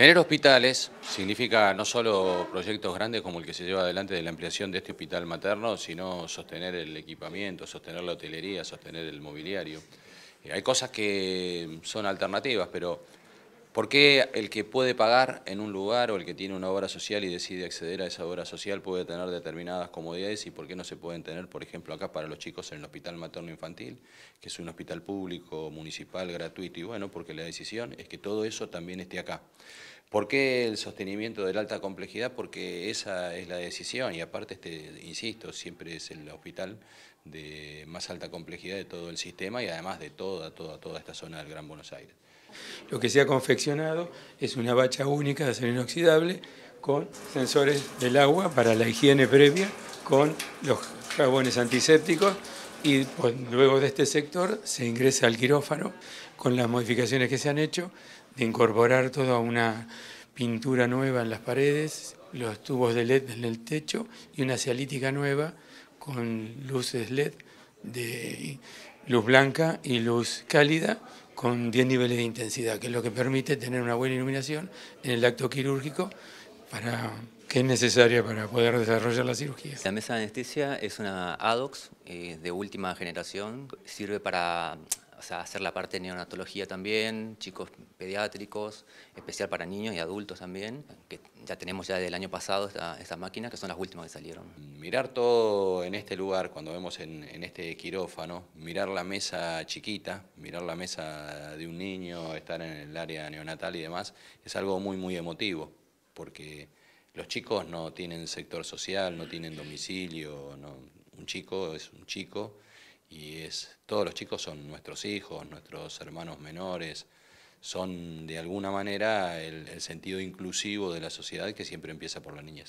Tener hospitales significa no solo proyectos grandes como el que se lleva adelante de la ampliación de este hospital materno, sino sostener el equipamiento, sostener la hotelería, sostener el mobiliario. Eh, hay cosas que son alternativas, pero ¿Por qué el que puede pagar en un lugar o el que tiene una obra social y decide acceder a esa obra social puede tener determinadas comodidades y por qué no se pueden tener, por ejemplo, acá para los chicos en el Hospital Materno Infantil, que es un hospital público, municipal, gratuito y bueno, porque la decisión es que todo eso también esté acá. ¿Por qué el sostenimiento de la alta complejidad? Porque esa es la decisión y aparte, este, insisto, siempre es el hospital de más alta complejidad de todo el sistema y además de toda, toda esta zona del Gran Buenos Aires. Lo que se ha confeccionado es una bacha única de acero inoxidable con sensores del agua para la higiene previa, con los jabones antisépticos y pues, luego de este sector se ingresa al quirófano con las modificaciones que se han hecho de incorporar toda una pintura nueva en las paredes, los tubos de LED en el techo y una cialítica nueva con luces LED de luz blanca y luz cálida con 10 niveles de intensidad, que es lo que permite tener una buena iluminación en el acto quirúrgico para que es necesaria para poder desarrollar la cirugía. La mesa de anestesia es una ADOX eh, de última generación, sirve para hacer la parte de neonatología también, chicos pediátricos, especial para niños y adultos también, que ya tenemos ya desde el año pasado esta, máquinas máquina, que son las últimas que salieron. Mirar todo en este lugar, cuando vemos en, en, este quirófano, mirar la mesa chiquita, mirar la mesa de un niño, estar en el área neonatal y demás, es algo muy, muy emotivo, porque los chicos no tienen sector social, no tienen domicilio, no. un chico es un chico y es, todos los chicos son nuestros hijos, nuestros hermanos menores, son de alguna manera el, el sentido inclusivo de la sociedad que siempre empieza por la niñez.